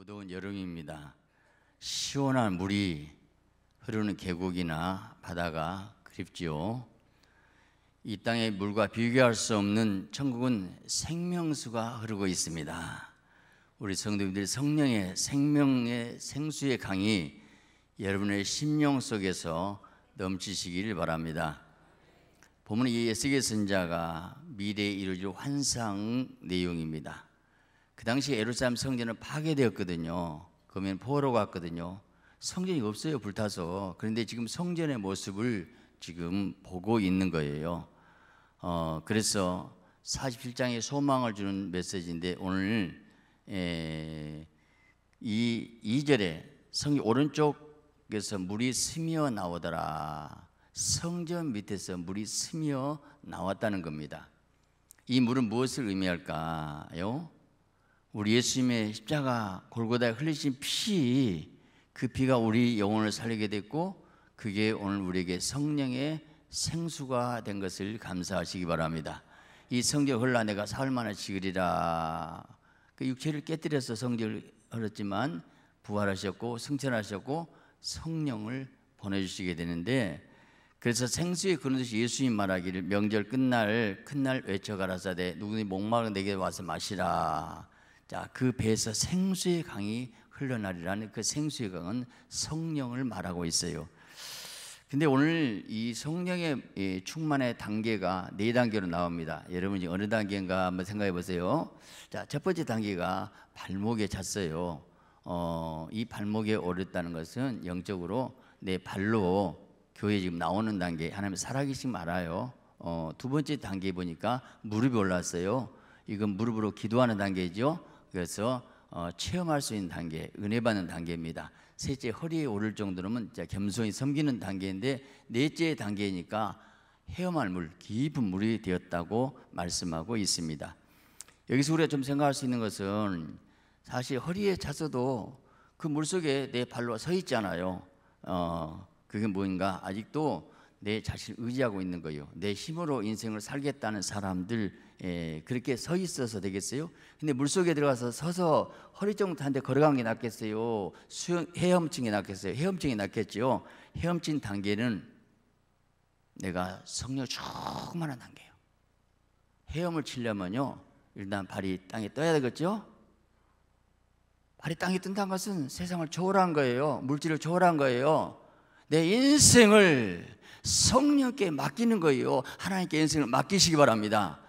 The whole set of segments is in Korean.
무더운 여름입니다. 시원한 물이 흐르는 계곡이나 바다가 그립지요. 이 땅의 물과 비교할 수 없는 천국은 생명수가 흐르고 있습니다. 우리 성도님들 성령의 생명의 생수의 강이 여러분의 심령 속에서 넘치시기를 바랍니다. 보면 이 에스겔 선자가 미래에 이루어질 환상 내용입니다. 그 당시 예루살렘 성전은 파괴되었거든요. 그러면 포로 갔거든요. 성전이 없어요 불타서. 그런데 지금 성전의 모습을 지금 보고 있는 거예요. 어, 그래서 47장의 소망을 주는 메시지인데 오늘 에, 이 2절에 성이 오른쪽에서 물이 스며 나오더라. 성전 밑에서 물이 스며 나왔다는 겁니다. 이 물은 무엇을 의미할까요? 우리 예수님의 십자가 골고다에 흘리신 피, 그 피가 우리 영혼을 살리게 됐고 그게 오늘 우리에게 성령의 생수가 된 것을 감사하시기 바랍니다. 이 성적 흘러 내가 살만한 지으리라. 그 육체를 깨뜨려서 성적 흘렀지만 부활하셨고 승천하셨고 성령을 보내주시게 되는데 그래서 생수의 그런 듯이 예수님 말하기를 명절 끝날 큰 날 외쳐가라사대 누구니 목마른 내게 와서 마시라. 자, 그 배에서 생수의 강이 흘러나리라는 그 생수의 강은 성령을 말하고 있어요. 근데 오늘 이 성령의 예, 충만의 단계가 네 단계로 나옵니다. 여러분이 어느 단계인가 한번 생각해 보세요. 자, 첫 번째 단계가 발목에 찼어요. 어, 이 발목에 오렸다는 것은 영적으로 내 발로 교회 지금 나오는 단계, 하나님 살아계신 말아요. 어, 두 번째 단계 보니까 무릎이 올랐어요. 이건 무릎으로 기도하는 단계죠. 그래서 어, 체험할 수 있는 단계, 은혜 받는 단계입니다. 셋째 허리에 오를 정도면 진짜 겸손히 섬기는 단계인데 넷째 단계니까 헤엄할 물, 깊은 물이 되었다고 말씀하고 있습니다. 여기서 우리가 좀 생각할 수 있는 것은 사실 허리에 차서도 그 물속에 내 발로 서 있잖아요. 어, 그게 뭔가 아직도 내 자신을 의지하고 있는 거예요. 내 힘으로 인생을 살겠다는 사람들 예, 그렇게 서 있어서 되겠어요? 근데 물속에 들어가서 서서 허리 정도한데 걸어가는 게 낫겠어요? 수영, 헤엄증이 낫겠어요? 헤엄증이 낫겠지 헤엄증 단계는 내가 성령 충만한 단계예요. 헤엄을 치려면요, 일단 발이 땅에 떠야 되겠죠? 발이 땅에 뜬다는 것은 세상을 초월한 거예요. 물질을 초월한 거예요. 내 인생을 성령께 맡기는 거예요. 하나님께 인생을 맡기시기 바랍니다.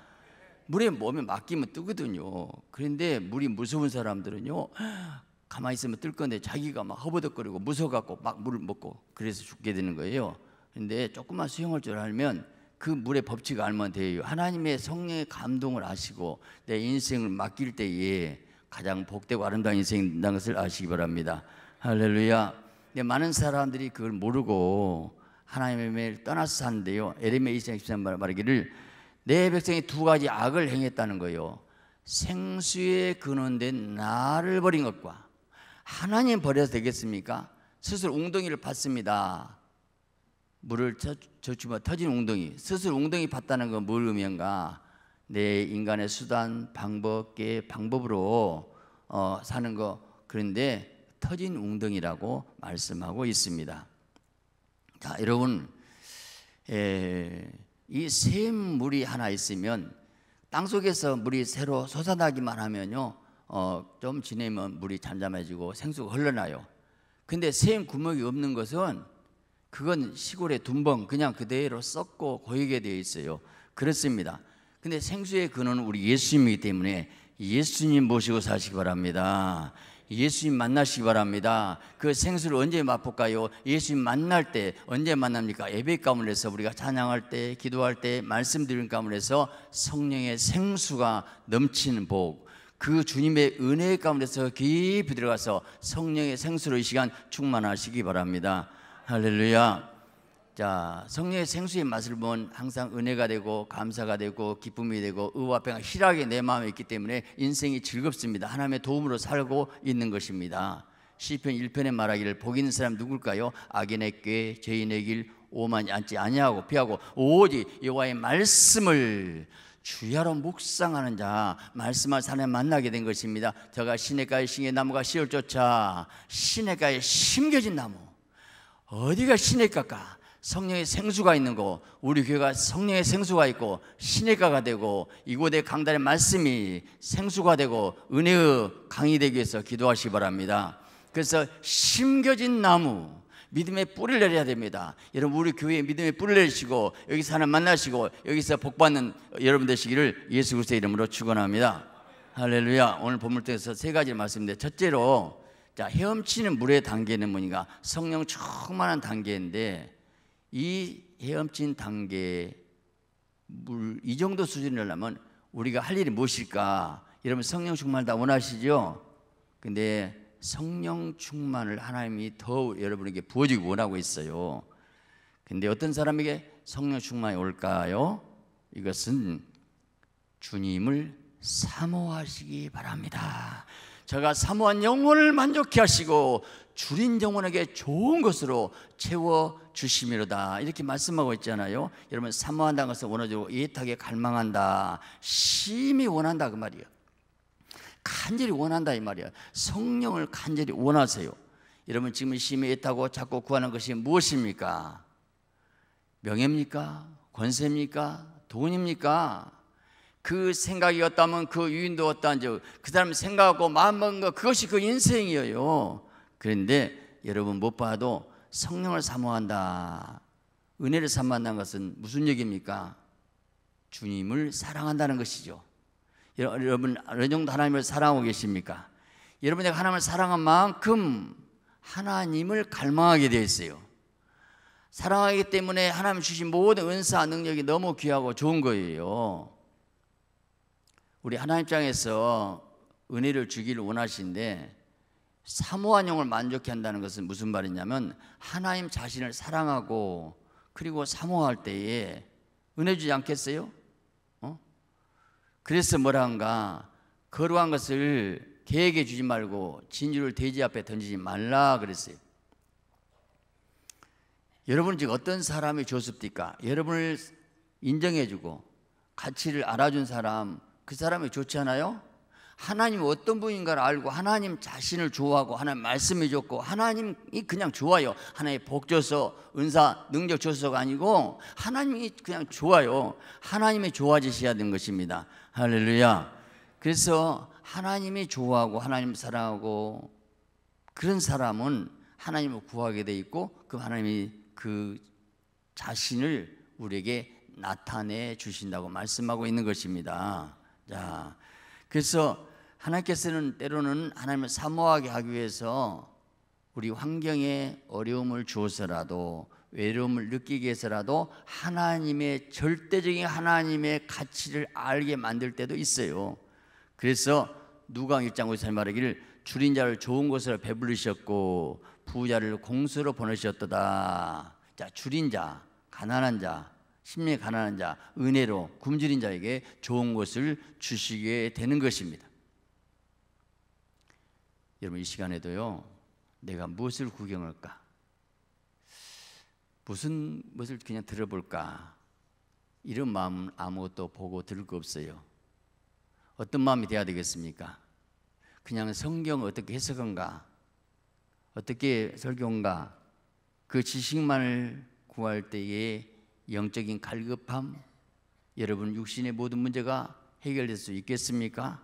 물에 몸에 맡기면 뜨거든요. 그런데 물이 무서운 사람들은요. 가만히 있으면 뜰 건데 자기가 막 허버덕거리고 무서워갖고 막 물을 먹고 그래서 죽게 되는 거예요. 근데 조금만 수영할 줄 알면 그 물의 법칙 알면 돼요. 하나님의 성령의 감동을 아시고 내 인생을 맡길 때에 가장 복되고 아름다운 인생이 다는 것을 아시기 바랍니다. 할렐루야. 근데 많은 사람들이 그걸 모르고 하나님의 매일 떠나서 사는데요. 에레미야 23장 말하기를 내 백성이 두 가지 악을 행했다는 거예요. 생수에 근원된 나를 버린 것과 하나님 버려서 되겠습니까? 스스로 웅덩이를 받습니다. 물을 저주며 터진 웅덩이, 스스로 웅덩이 봤다는 건 뭘 의미인가? 내 인간의 수단, 방법계 방법으로 어, 사는 거 그런데 터진 웅덩이라고 말씀하고 있습니다. 자, 여러분, 에, 이 샘물이 하나 있으면 땅 속에서 물이 새로 솟아나기만 하면요. 어, 좀 지내면 물이 잠잠해지고 생수가 흘러나요. 근데 샘 구멍이 없는 것은 그건 시골의 둔벙 그냥 그대로 썩고 고이게 되어 있어요. 그렇습니다. 근데 생수의 근원은 우리 예수님이기 때문에 예수님 모시고 사시기 바랍니다. 예수님 만나시기 바랍니다. 그 생수를 언제 맛볼까요? 예수님 만날 때 언제 만납니까? 예배 가문에서 우리가 찬양할 때, 기도할 때, 말씀 드리는 가문에서 성령의 생수가 넘치는 복. 그 주님의 은혜 가운데서 깊이 들어가서 성령의 생수로 이 시간 충만하시기 바랍니다. 할렐루야. 자, 성령의 생수의 맛을 본 항상 은혜가 되고 감사가 되고 기쁨이 되고 의와 평화 희락이 내 마음에 있기 때문에 인생이 즐겁습니다. 하나님의 도움으로 살고 있는 것입니다. 시편 1편에 말하기를 복 있는 사람 누굴까요? 악인의 꾀, 죄인의 길 오만이 앉지 아니하고 피하고 오직 여호와의 말씀을 주야로 묵상하는 자 말씀을 산에 만나게 된 것입니다. 저가 시내가에 심의 나무가 씨를 쫓아 시내가에 심겨진 나무 어디가 시내가가 성령의 생수가 있는 곳, 우리 교회가 성령의 생수가 있고 신의가가 되고 이곳의 강단의 말씀이 생수가 되고 은혜의 강이 되기 위해서 기도하시기 바랍니다 그래서 심겨진 나무 믿음의 뿌리를 내려야 됩니다. 여러분 우리 교회에 믿음의 뿌리를 내리시고 여기서 하나 만나시고 여기서 복 받는 여러분 되시기를 예수 그리스도의 이름으로 축원합니다. 할렐루야. 오늘 본문 통해서 세 가지 말씀인데 첫째로 자 헤엄치는 물의 단계는 뭐니까 성령 충만한 단계인데 이 헤엄친 단계에 물, 이 정도 수준이라면 우리가 할 일이 무엇일까? 여러분 성령 충만다 원하시죠? 근데 성령 충만을 하나님이 더 여러분에게 부어주기 원하고 있어요. 근데 어떤 사람에게 성령 충만이 올까요? 이것은 주님을 사모하시기 바랍니다. 제가 사모한 영혼을 만족케 하시고 줄인 영혼에게 좋은 것으로 채워 주심이로다 이렇게 말씀하고 있잖아요 여러분 사모한다는 것은 원어적으로 애타 갈망한다 심히 원한다 그 말이에요 간절히 원한다 이 말이에요 성령을 간절히 원하세요 여러분 지금 심히 애타고 자꾸 구하는 것이 무엇입니까? 명예입니까? 권세입니까? 돈입니까? 그 생각이었다면 그 유인도 었다는즉 그 사람 생각하고 마음먹은 것 그것이 그 인생이에요. 그런데 여러분 못 봐도 성령을 사모한다. 은혜를 삼만난 것은 무슨 얘기입니까? 주님을 사랑한다는 것이죠. 여러분 어느 정도 하나님을 사랑하고 계십니까? 여러분이 하나님을 사랑한 만큼 하나님을 갈망하게 되어 있어요. 사랑하기 때문에 하나님 주신 모든 은사 능력이 너무 귀하고 좋은 거예요. 우리 하나님 입장에서 은혜를 주기를 원하시는데 사모한 영을 만족해 한다는 것은 무슨 말이냐면 하나님 자신을 사랑하고 그리고 사모할 때에 은혜 주지 않겠어요? 어? 그래서 뭐라한가 거룩한 것을 개에게 주지 말고 진주를 돼지 앞에 던지지 말라 그랬어요. 여러분 지금 어떤 사람이 좋습니까? 여러분을 인정해주고 가치를 알아준 사람, 그 사람이 좋지 않아요? 하나님 어떤 분인가를 알고 하나님 자신을 좋아하고 하나님 말씀이 좋고 하나님이 그냥 좋아요. 하나님 복 줘서 은사 능력 줘서가 아니고 하나님이 그냥 좋아요. 하나님이 좋아지셔야 되는 것입니다. 할렐루야. 그래서 하나님이 좋아하고 하나님 사랑하고 그런 사람은 하나님을 구하게 돼 있고 그 하나님이 그 자신을 우리에게 나타내 주신다고 말씀하고 있는 것입니다. 자, 그래서 하나님께서는 때로는 하나님을 사모하게 하기 위해서 우리 환경에 어려움을 주어서라도 외로움을 느끼게 해서라도 하나님의 절대적인 하나님의 가치를 알게 만들 때도 있어요. 그래서 누가 일장에서 말하기를 줄인 자를 좋은 곳으로 배불리셨고 부자를 공수로 보내셨도다. 자, 줄인 자, 가난한 자, 심히 가난한 자, 은혜로 굶주린 자에게 좋은 것을 주시게 되는 것입니다. 여러분 이 시간에도요. 내가 무엇을 구경할까? 무슨 무엇을 그냥 들어볼까? 이런 마음은 아무것도 보고 들을 거 없어요. 어떤 마음이 돼야 되겠습니까? 그냥 성경 어떻게 해석한가? 어떻게 설교인가? 그 지식만을 구할 때에 영적인 갈급함, 여러분 육신의 모든 문제가 해결될 수 있겠습니까?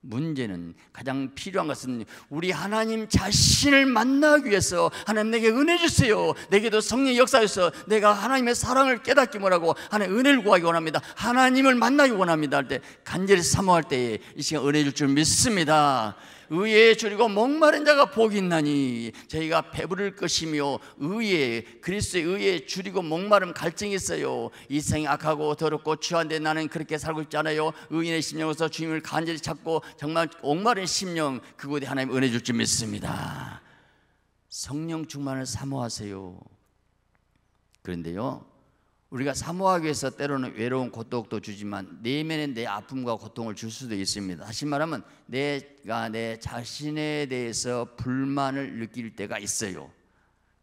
문제는 가장 필요한 것은 우리 하나님 자신을 만나기 위해서 하나님 내게 은혜 주세요. 내게도 성령 역사에서 내가 하나님의 사랑을 깨닫기 원하고 하나님 은혜를 구하기 원합니다. 하나님을 만나기 원합니다. 할 때 간절히 사모할 때에 이 시간 은혜 줄줄 믿습니다. 의에 줄이고 목마른 자가 복이 있나니 저희가 배부를 것이며 의에 그리스도의 의에 줄이고 목마름 갈증이 있어요 이생이 악하고 더럽고 취한데 나는 그렇게 살고 있지 않아요 의인의 심령에서 주님을 간절히 찾고 정말 목마른 심령 그곳에 하나님 은혜 줄줄 믿습니다 성령 충만을 사모하세요 그런데요 우리가 사모하기 위해서 때로는 외로운 고독도 주지만 내면에내 아픔과 고통을 줄 수도 있습니다. 다시 말하면 내가 내 자신에 대해서 불만을 느낄 때가 있어요.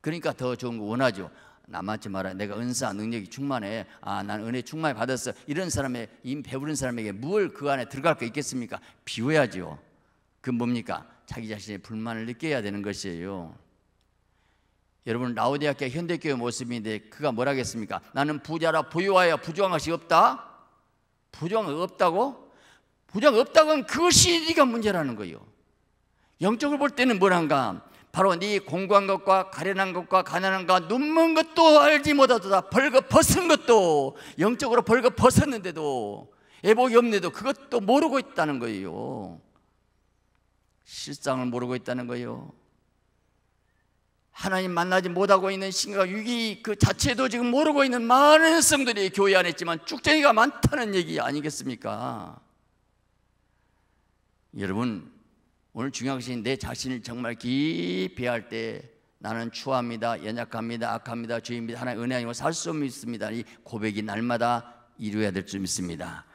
그러니까 더 좋은 거 원하죠. 남한테 말하 내가 은사 능력이 충만해. 아, 난 은혜 충만히 받았어. 이런 사람의 임 배부른 사람에게 무그 안에 들어갈 거 있겠습니까? 비워야지그 뭡니까? 자기 자신의 불만을 느껴야 되는 것이에요. 여러분 라오디아교 현대교회 모습인데 그가 뭐라겠습니까? 나는 부자라 부유하여 부정한 것이 없다. 부정 없다고? 부정 없다고는 그것이 네가 문제라는 거예요. 영적으볼 때는 뭐란가? 바로 네 공고한 것과 가련한 것과 가난한 것과 눈먼 것도 알지 못하도다 벌거 벗은 것도 영적으로 벌거 벗었는데도 애복이 없는데도 그것도 모르고 있다는 거예요 실상을 모르고 있다는 거예요 하나님 만나지 못하고 있는 신과 위기 그 자체도 지금 모르고 있는 많은 성들이 교회 안에 있지만 쭉쟁이가 많다는 얘기 아니겠습니까? 여러분 오늘 중요한 것이 내 자신을 정말 깊이 할때 나는 추합니다 연약합니다 악합니다 죄입니다 하나님 은혜 아니고 살수 없습니다 이 고백이 날마다 이루어야 될 줄 믿습니다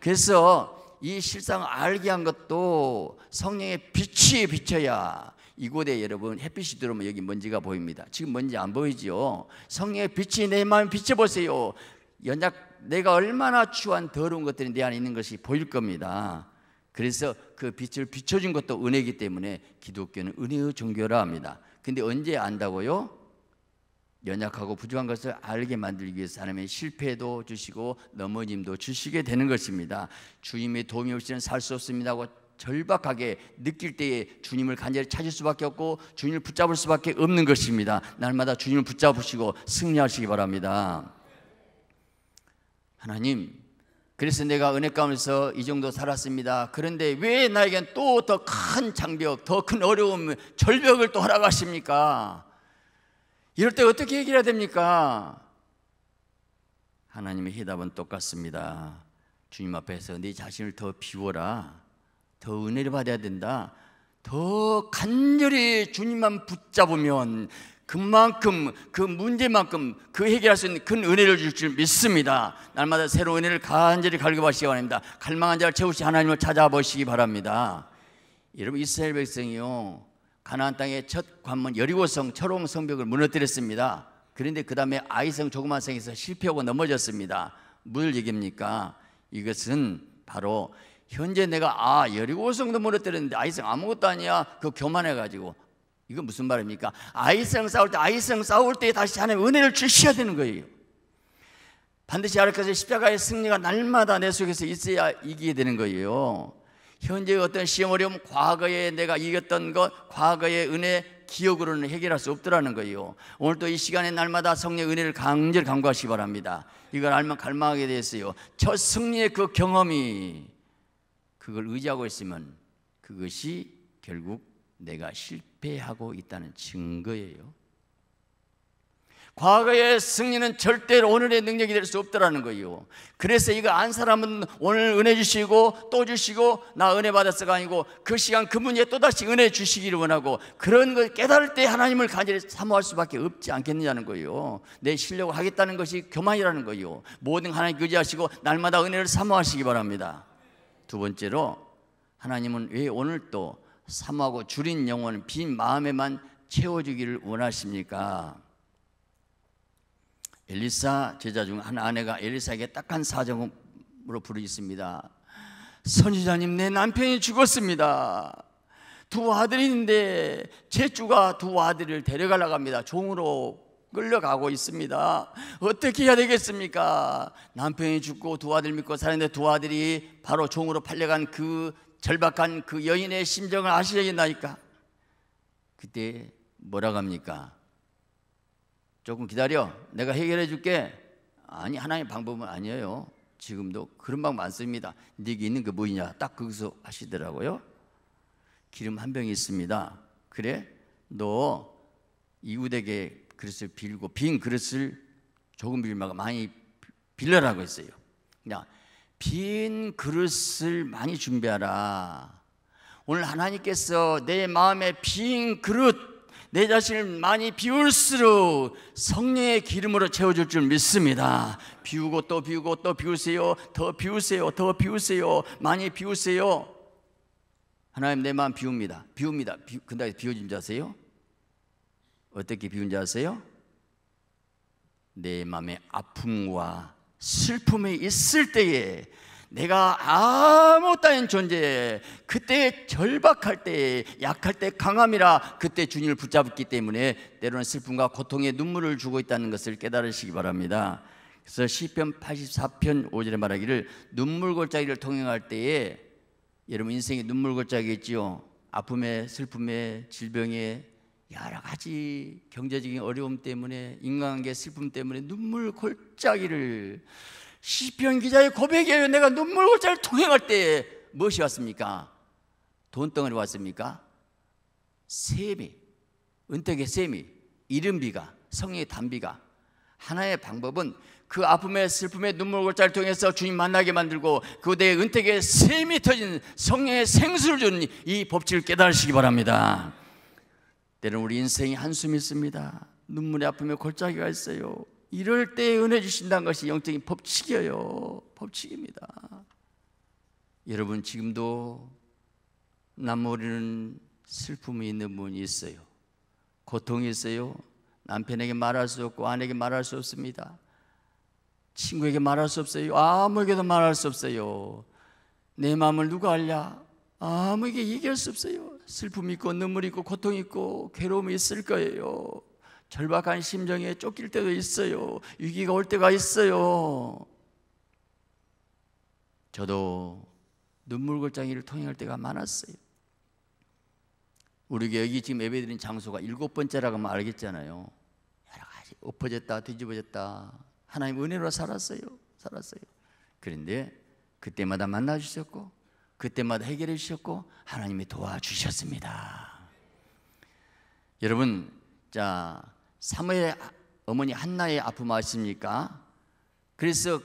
그래서 이 실상 알게 한 것도 성령의 빛이 비춰야 이곳에 여러분 햇빛이 들어오면 여기 먼지가 보입니다. 지금 먼지 안 보이지요? 성의 빛이 내 마음에 비춰보세요. 연약 내가 얼마나 추한 더러운 것들이 내 안에 있는 것이 보일 겁니다. 그래서 그 빛을 비춰준 것도 은혜이기 때문에 기독교는 은혜의 종교라 합니다. 근데 언제 안다고요? 연약하고 부족한 것을 알게 만들기 위해서 사람의 실패도 주시고 넘어짐도 주시게 되는 것입니다. 주님의 도움이 없이는 살 수 없습니다 절박하게 느낄 때에 주님을 간절히 찾을 수밖에 없고 주님을 붙잡을 수밖에 없는 것입니다. 날마다 주님을 붙잡으시고 승리하시기 바랍니다. 하나님, 그래서 내가 은혜 가운데서 이 정도 살았습니다. 그런데 왜 나에겐 또 더 큰 장벽, 더 큰 어려움, 절벽을 또 허락하십니까? 이럴 때 어떻게 얘기해야 됩니까? 하나님의 해답은 똑같습니다. 주님 앞에서 네 자신을 더 비워라. 더 은혜를 받아야 된다. 더 간절히 주님만 붙잡으면 그만큼 그 문제만큼 그 해결할 수 있는 큰 은혜를 줄 줄 믿습니다. 날마다 새로운 은혜를 간절히 갈급하시기 바랍니다. 갈망한 자를 채우시 하나님을 찾아보시기 바랍니다. 여러분 이스라엘 백성이요 가나안 땅의 첫 관문 여리고성 철옹 성벽을 무너뜨렸습니다. 그런데 그 다음에 아이성 조그만 성에서 실패하고 넘어졌습니다. 무슨 얘기입니까? 이것은 바로 현재 내가 아 여리고 성도 무너뜨렸는데 아이성 아무것도 아니야 그 교만해가지고 이거 무슨 말입니까? 아이성 싸울 때 아이성 싸울 때 다시 하나님 은혜를 주셔야 되는 거예요 반드시 아르카서 십자가의 승리가 날마다 내 속에서 있어야 이기게 되는 거예요 현재의 어떤 시험 어려움 과거에 내가 이겼던 것 과거의 은혜 기억으로는 해결할 수 없더라는 거예요 오늘도 이 시간에 날마다 성령 의 은혜를 강절 강구하시기 바랍니다 이걸 알면 갈망하게 되었어요 첫 승리의 그 경험이 그걸 의지하고 있으면 그것이 결국 내가 실패하고 있다는 증거예요. 과거의 승리는 절대로 오늘의 능력이 될 수 없더라는 거예요. 그래서 이거 안 사람은 오늘 은혜 주시고 또 주시고 나 은혜 받았어가 아니고 그 시간 그 문제 또다시 은혜 주시기를 원하고 그런 걸 깨달을 때 하나님을 간절히 사모할 수밖에 없지 않겠느냐는 거예요. 내 실력을 하겠다는 것이 교만이라는 거예요. 모든 하나님 의지하시고 날마다 은혜를 사모하시기 바랍니다. 두 번째로 하나님은 왜 오늘 또 삼하고 줄인 영혼 빈 마음에만 채워주기를 원하십니까? 엘리사 제자 중 한 아내가 엘리사에게 딱한 사정으로 부르짖습니다. 선지자님 내 남편이 죽었습니다. 두 아들인데 제 주가 두 아들을 데려가려고 합니다. 종으로 끌려가고 있습니다. 어떻게 해야 되겠습니까? 남편이 죽고 두 아들 믿고 사는데 두 아들이 바로 종으로 팔려간 그 절박한 그 여인의 심정을 아시겠나이까? 그때 뭐라고 합니까? 조금 기다려. 내가 해결해 줄게. 아니, 하나의 방법은 아니에요. 지금도 그런 방 많습니다. 네게 있는 게 뭐냐? 딱 거기서 하시더라고요. 기름 한 병 있습니다. 그래? 너 이웃에게 그릇을 빌고 빈 그릇을 조금 빌마가 많이 빌려라고 했어요. 그냥 빈 그릇을 많이 준비하라. 오늘 하나님께서 내 마음에 빈 그릇, 내 자신을 많이 비울수록 성령의 기름으로 채워줄 줄 믿습니다. 비우고 또 비우고 또 비우세요. 더 비우세요. 더 비우세요. 많이 비우세요. 하나님 내 마음 비웁니다. 비웁니다. 근데 비워진 자세요? 어떻게 비운지 아세요? 내 마음의 아픔과 슬픔이 있을 때에 내가 아무 따윈 존재 그때 절박할 때 약할 때 강함이라 그때 주님을 붙잡기 때문에 때로는 슬픔과 고통의 눈물을 주고 있다는 것을 깨달으시기 바랍니다 그래서 시편 84편 5절에 말하기를 눈물 골짜기를 통행할 때에 여러분 인생이 눈물 골짜기겠지요 아픔에 슬픔에 질병에 여러 가지 경제적인 어려움 때문에 인간관계 슬픔 때문에 눈물 골짜기를 시편 기자의 고백이에요. 내가 눈물 골짜기를 통행할 때에 무엇이 왔습니까? 돈덩어리 왔습니까? 세미, 은택의 세미, 이른비가, 성의 단비가 하나의 방법은 그 아픔의 슬픔의 눈물 골짜를 기 통해서 주님 만나게 만들고 그대의 은택의 세미 터진 성령의 생수를 주는 이 법칙을 깨달으시기 바랍니다. 때는 우리 인생이 한숨이 있습니다. 눈물이 아프며 골짜기가 있어요. 이럴 때 은혜 주신다는 것이 영적인 법칙이에요. 법칙입니다. 여러분 지금도 남모리는 슬픔이 있는 분이 있어요. 고통이 있어요. 남편에게 말할 수 없고 아내에게 말할 수 없습니다. 친구에게 말할 수 없어요. 아무에게도 말할 수 없어요. 내 마음을 누가 알냐? 아무에게 얘기할 수 없어요. 슬픔이 있고 눈물이 있고 고통이 있고 괴로움이 있을 거예요. 절박한 심정에 쫓길 때도 있어요. 위기가 올 때가 있어요. 저도 눈물 골짜기를 통행할 때가 많았어요. 우리가 여기 지금 예배드린 장소가 일곱 번째라고 하면 알겠잖아요. 여러 가지 엎어졌다 뒤집어졌다 하나님 은혜로 살았어요. 살았어요. 그런데 그때마다 만나 주셨고 그때마다 해결해 주셨고 하나님이 도와주셨습니다. 여러분, 자 사무엘 어머니 한나의 아픔 아십니까? 그래서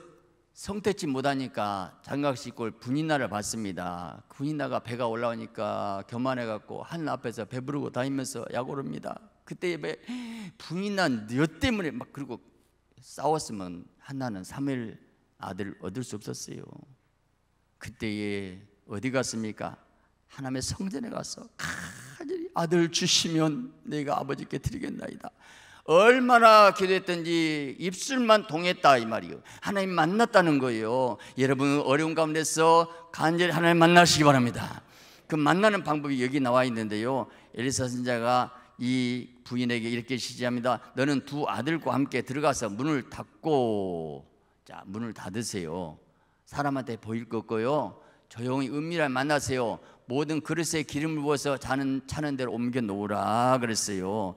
성태치 못하니까 장각 씻고 분이나를 봤습니다. 분이나가 배가 올라오니까 교만해갖고 한나 앞에서 배부르고 다니면서 약오릅니다. 그때 왜 분이나 너 때문에 막 그리고 싸웠으면 한나는 사무엘 아들 얻을 수 없었어요. 그때의 어디 갔습니까? 하나님의 성전에 가서 간절히 아들 주시면 내가 아버지께 드리겠나이다. 얼마나 기도했든지 입술만 동했다 이 말이요. 하나님 만났다는 거예요. 여러분 어려운 가운데서 간절히 하나님 만나시기 바랍니다. 그 만나는 방법이 여기 나와 있는데요. 엘리사 선자가 이 부인에게 이렇게 시합니다 너는 두 아들과 함께 들어가서 문을 닫고 자 문을 닫으세요. 사람한테 보일 거고요. 조용히 은밀한 만나세요. 모든 그릇에 기름을 부어서 자는, 차는 대로 옮겨 놓으라 그랬어요.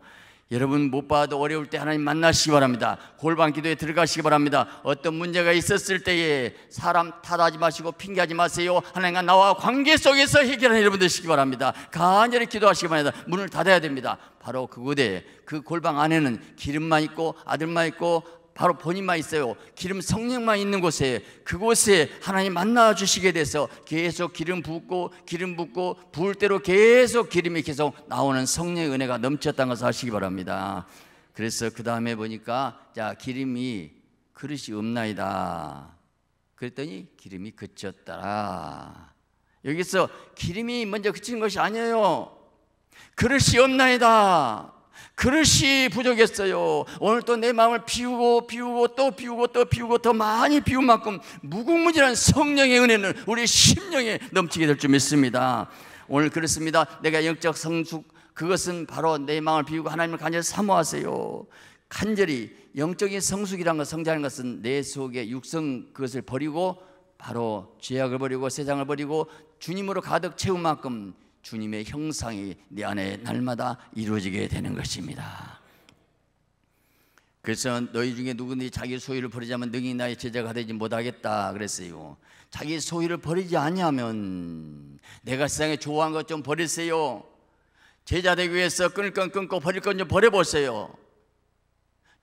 여러분 못 봐도 어려울 때 하나님 만나시기 바랍니다. 골방 기도에 들어가시기 바랍니다. 어떤 문제가 있었을 때에 사람 탓하지 마시고 핑계하지 마세요. 하나님과 나와 관계 속에서 해결하는 여러분 되시기 바랍니다. 간절히 기도하시기 바랍니다. 문을 닫아야 됩니다. 바로 그곳에 그 골방 안에는 기름만 있고 아들만 있고 바로 본인만 있어요. 기름 성령만 있는 곳에 그곳에 하나님 만나 주시게 돼서 계속 기름 붓고 기름 붓고 부을 대로 계속 기름이 계속 나오는 성령의 은혜가 넘쳤다는 것을 아시기 바랍니다. 그래서 그 다음에 보니까 자 기름이 그릇이 없나이다. 그랬더니 기름이 그쳤더라. 여기서 기름이 먼저 그친 것이 아니에요. 그릇이 없나이다. 그릇이 부족했어요. 오늘 또 내 마음을 비우고 비우고 또 비우고 또 비우고 더 많이 비운 만큼 무궁무진한 성령의 은혜는 우리 심령에 넘치게 될 줄 믿습니다. 오늘 그렇습니다. 내가 영적 성숙 그것은 바로 내 마음을 비우고 하나님을 간절히 사모하세요. 간절히 영적인 성숙이란 것, 성장하는 것은 내 속의 육성 그것을 버리고 바로 죄악을 버리고 세상을 버리고 주님으로 가득 채운 만큼 주님의 형상이 내 안에 날마다 이루어지게 되는 것입니다. 그래서 너희 중에 누구든지 자기 소유를 버리지 면 능히 나의 제자가 되지 못하겠다 그랬어요. 자기 소유를 버리지 아니면 내가 세상에 좋아한 것좀 버리세요. 제자 되기 위해서 끊을 끊고 버릴 건 좀 버려보세요.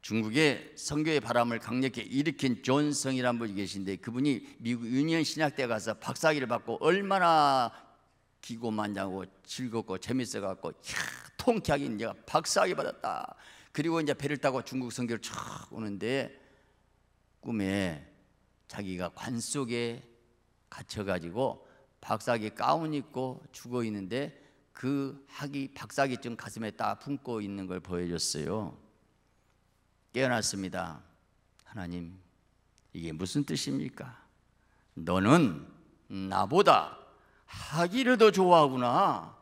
중국의 선교의 바람을 강력히 일으킨 존성이라는 분이 계신데 그분이 미국 유니언 신학대 가서 박사학위를 받고 얼마나 기고만장하고 즐겁고 재밌어 갖고 통쾌하게 내가 박사하게 받았다. 그리고 이제 배를 타고 중국 선교를 쭉 오는데 꿈에 자기가 관 속에 갇혀 가지고 박사학위 가운 입고 죽어 있는데 그학이박사기쯤 가슴에 딱 품고 있는 걸 보여줬어요. 깨어났습니다. 하나님, 이게 무슨 뜻입니까? 너는 나보다 하기를 더 좋아하구나.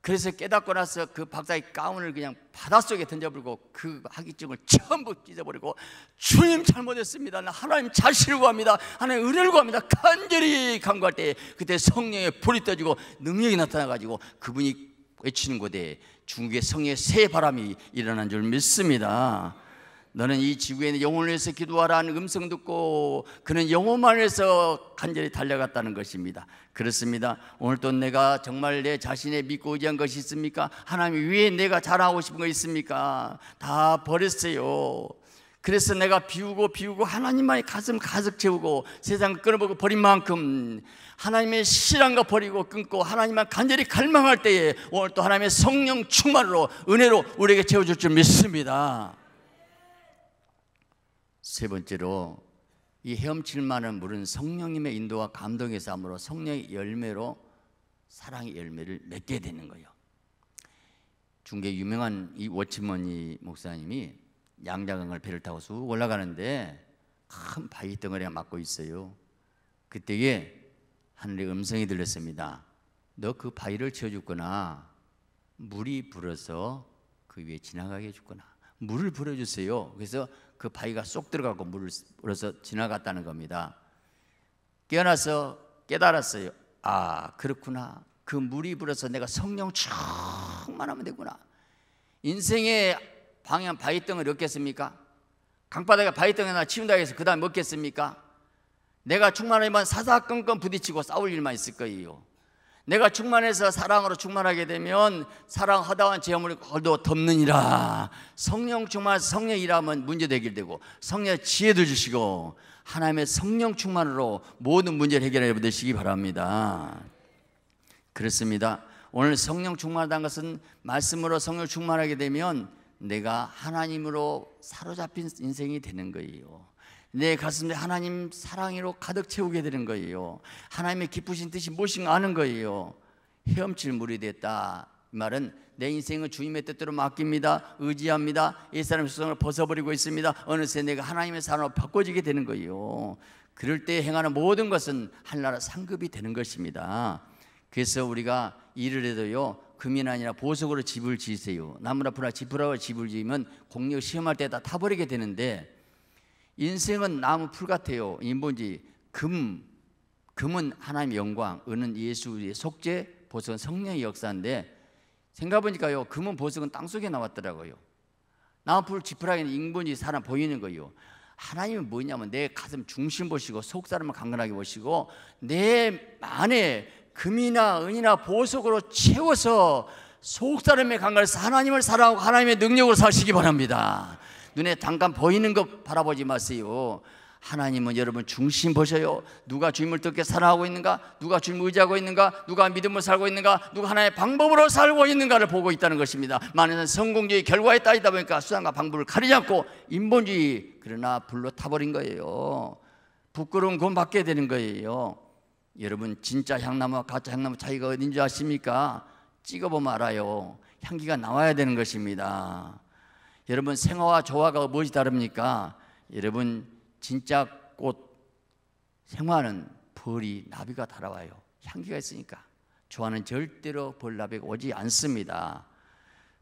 그래서 깨닫고 나서 그 박사의 가운을 그냥 바닷속에 던져버리고 그 하기증을 전부 찢어버리고 주님 잘못했습니다. 나 하나님 자신을 구합니다. 하나님 은혜를 구합니다. 간절히 간구할 때 그때 성령의 불이 떠지고 능력이 나타나가지고 그분이 외치는 곳에 중국의 성령의 새 바람이 일어난 줄 믿습니다. 너는 이 지구에 있는 영혼을 위해서 기도하라 는 음성 듣고 그는 영혼만 위해서 간절히 달려갔다는 것입니다. 그렇습니다. 오늘도 내가 정말 내 자신에 믿고 의지한 것이 있습니까? 하나님 위에 내가 잘하고 싶은 거 있습니까? 다 버렸어요. 그래서 내가 비우고 비우고 하나님만의 가슴 가득 채우고 세상을 끌어보고 버린 만큼 하나님의 실랑과 버리고 끊고 하나님만 간절히 갈망할 때에 오늘 또 하나님의 성령 충만으로 은혜로 우리에게 채워줄 줄 믿습니다. 세 번째로 이 헤엄칠 만한 물은 성령님의 인도와 감동의 삶으로 성령의 열매로 사랑의 열매를 맺게 되는 거예요. 중계 유명한 이 워치먼이 목사님이 양자강을 배를 타고 쑥 올라가는데 큰 바위 덩어리가 막고 있어요. 그때에 하늘의 음성이 들렸습니다. 너 그 바위를 채워줬거나 물이 불어서 그 위에 지나가게 해줬거나 물을 불어주세요. 그래서 그 바위가 쏙 들어가고 물어서 지나갔다는 겁니다. 깨어나서 깨달았어요. 아, 그렇구나. 그 물이 불어서 내가 성령 충만하면 되구나. 인생의 방향 바위덩을 얻겠습니까? 강바닥에 바위덩이나 치운다 해서 그 다음 먹겠습니까? 내가 충만하면 사사건건 부딪히고 싸울 일만 있을 거예요. 내가 충만해서 사랑으로 충만하게 되면 사랑 하다한 재물을 걸도 덮느니라 성령 충만 성령 일하면 문제 되길 되고 성령 지혜도 주시고 하나님의 성령 충만으로 모든 문제를 해결해 보시기 바랍니다 그렇습니다 오늘 성령 충만하다는 것은 말씀으로 성령 충만하게 되면 내가 하나님으로 사로잡힌 인생이 되는 거예요 내 가슴에 하나님 사랑으로 가득 채우게 되는 거예요. 하나님의 기쁘신 뜻이 무엇인가 하는 거예요. 헤엄칠 물이 됐다. 이 말은 내 인생을 주님의 뜻대로 맡깁니다. 의지합니다. 옛사람 수성을 벗어버리고 있습니다. 어느새 내가 하나님의 사람으로 바꿔지게 되는 거예요. 그럴 때 행하는 모든 것은 한나라 상급이 되는 것입니다. 그래서 우리가 일을 해도요. 금이 아니라 보석으로 집을 지으세요. 나무나 불나 지푸라와 집을 지으면 공력 시험할 때 다 타버리게 되는데 인생은 나무 풀 같아요. 인본지 금 금은 하나님의 영광, 은은 예수의 속죄, 보석은 성령의 역사인데 생각해보니까요 금은 보석은 땅속에 나왔더라고요 나무 풀 지푸라기는 인본지 사람 보이는 거예요 하나님은 뭐냐면 내 가슴 중심 보시고 속사람을 강건하게 보시고 내 안에 금이나 은이나 보석으로 채워서 속사람의 강건해서 하나님을 사랑하고 하나님의 능력으로 사시기 바랍니다 눈에 잠깐 보이는 것 바라보지 마세요. 하나님은 여러분 중심 보셔요. 누가 주님을 어게 사랑하고 있는가? 누가 주님을 의지하고 있는가? 누가 믿음을 살고 있는가? 누가 하나의 방법으로 살고 있는가를 보고 있다는 것입니다. 많은 성공주의 결과에 따지다 보니까 수단과 방법을 가리지 않고 인본주의 그러나 불로 타버린 거예요. 부끄러운 건 받게 되는 거예요. 여러분 진짜 향나무와 가짜 향나무 차이가 어딘지 아십니까? 찍어보면 알아요. 향기가 나와야 되는 것입니다. 여러분 생화와 조화가 무엇이 다릅니까? 여러분 진짜 꽃 생화는 벌이 나비가 달아와요. 향기가 있으니까. 조화는 절대로 벌나비가 오지 않습니다.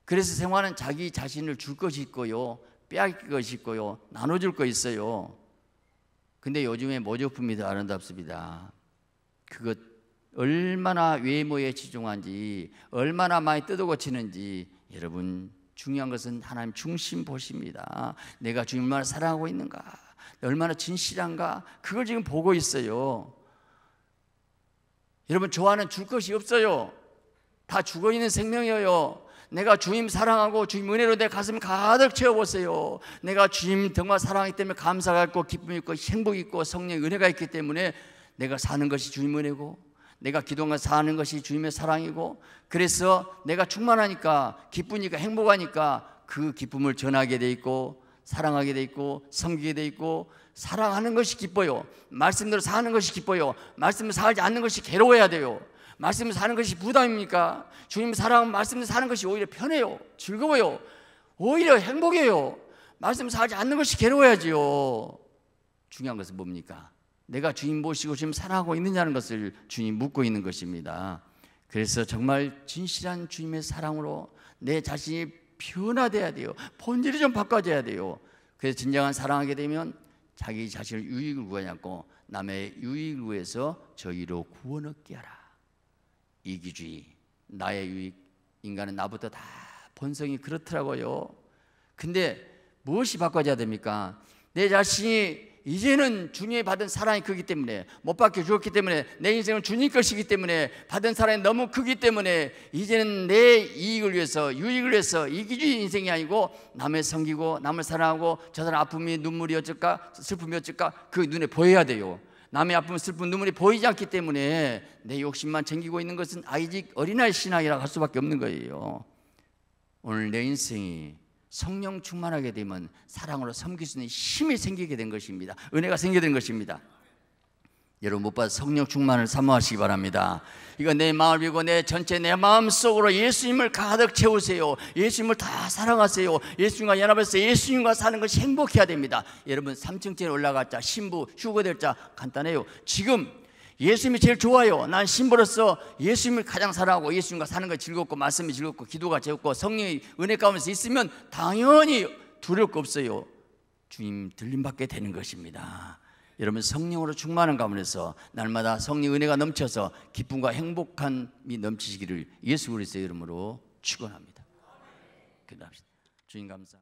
그래서 생화는 자기 자신을 줄 것이 있고요. 빼앗길 것이 있고요. 나눠줄 거 있어요. 근데 요즘에 모조품이 더 아름답습니다. 그것 얼마나 외모에 치중한지, 얼마나 많이 뜯어고치는지 여러분 중요한 것은 하나님 중심 보십니다. 내가 주님 얼마나 사랑하고 있는가, 얼마나 진실한가, 그걸 지금 보고 있어요. 여러분, 좋아는줄 것이 없어요. 다 죽어 있는 생명이에요. 내가 주님 사랑하고 주님 은혜로 내 가슴 가득 채워보세요. 내가 주님 등과 사랑하기 때문에 감사가 있고 기쁨이 있고 행복이 있고 성령 은혜가 있기 때문에 내가 사는 것이 주님 은혜고 내가 기도하며 사는 것이 주님의 사랑이고 그래서 내가 충만하니까 기쁘니까 행복하니까 그 기쁨을 전하게 돼 있고 사랑하게 돼 있고 섬기게 돼 있고 사랑하는 것이 기뻐요. 말씀대로 사는 것이 기뻐요. 말씀을 사지 않는 것이 괴로워야 돼요. 말씀을 사는 것이 부담입니까? 주님 사랑 말씀을 사는 것이 오히려 편해요. 즐거워요. 오히려 행복해요. 말씀 을 사지 않는 것이 괴로워야지요. 중요한 것은 뭡니까? 내가 주님 모시고 지금 살아가고 있느냐는 것을 주님 묻고 있는 것입니다. 그래서 정말 진실한 주님의 사랑으로 내 자신이 변화돼야 돼요. 본질이 좀 바꿔져야 돼요. 그래서 진정한 사랑하게 되면 자기 자신을 유익을 구하냐고 남의 유익을 위해서 저희로 구원 얻게 하라. 이기주의, 나의 유익, 인간은 나부터 다 본성이 그렇더라고요. 근데 무엇이 바꿔져야 됩니까? 내 자신이 이제는 주님이 받은 사랑이 크기 때문에 못 받게 주었기 때문에 내 인생은 주님 것이기 때문에 받은 사랑이 너무 크기 때문에 이제는 내 이익을 위해서 유익을 위해서 이기주의 인생이 아니고 남의 섬기고 남을 사랑하고 저 사람 아픔이 눈물이 어쩔까 슬픔이 어쩔까 그 눈에 보여야 돼요 남의 아픔 슬픔 눈물이 보이지 않기 때문에 내 욕심만 챙기고 있는 것은 아직 어린아이 신앙이라고 할 수밖에 없는 거예요 오늘 내 인생이 성령 충만하게 되면 사랑으로 섬길 수 있는 힘이 생기게 된 것입니다. 은혜가 생기된 것입니다. 여러분 못봐 성령 충만을 사모하시기 바랍니다. 이건 내 마음이고 내 전체 내 마음 속으로 예수님을 가득 채우세요. 예수님을 다 사랑하세요. 예수님과 연합해서 예수님과 사는 것이 행복해야 됩니다. 여러분 3층째 올라갔자 신부 휴거될 자 간단해요. 지금 예수님이 제일 좋아요. 난 신부로서 예수님을 가장 사랑하고 예수님과 사는 거 즐겁고 말씀이 즐겁고 기도가 즐겁고 성령의 은혜 가운데 있으면 당연히 두려울 거 없어요. 주님 들림받게 되는 것입니다. 여러분 성령으로 충만한 가운데서 날마다 성령 은혜가 넘쳐서 기쁨과 행복함이 넘치시기를 예수 그리스도의 이름으로 축원합니다. 기도합시다. 주님 감사.